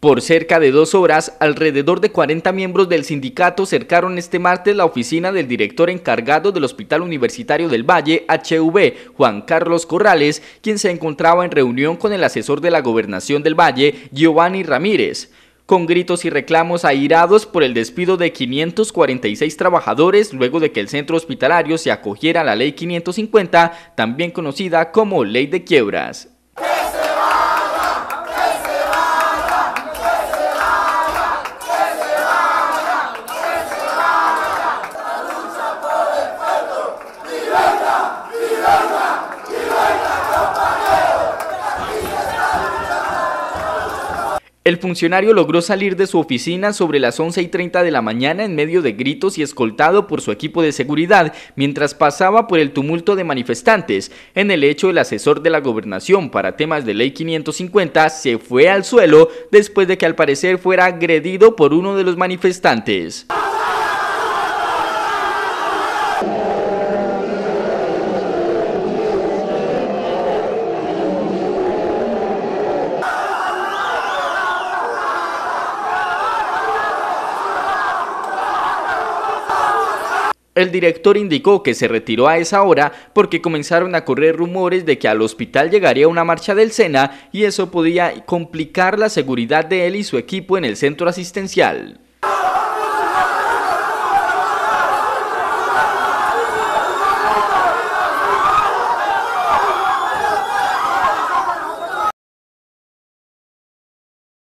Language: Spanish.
Por cerca de dos horas, alrededor de 40 miembros del sindicato cercaron este martes la oficina del director encargado del Hospital Universitario del Valle, HV, Juan Carlos Corrales, quien se encontraba en reunión con el asesor de la gobernación del Valle, Giovanni Ramírez con gritos y reclamos airados por el despido de 546 trabajadores luego de que el centro hospitalario se acogiera a la Ley 550, también conocida como Ley de Quiebras. El funcionario logró salir de su oficina sobre las 11 y 30 de la mañana en medio de gritos y escoltado por su equipo de seguridad mientras pasaba por el tumulto de manifestantes. En el hecho, el asesor de la gobernación para temas de ley 550 se fue al suelo después de que al parecer fuera agredido por uno de los manifestantes. El director indicó que se retiró a esa hora porque comenzaron a correr rumores de que al hospital llegaría una marcha del SENA y eso podía complicar la seguridad de él y su equipo en el centro asistencial.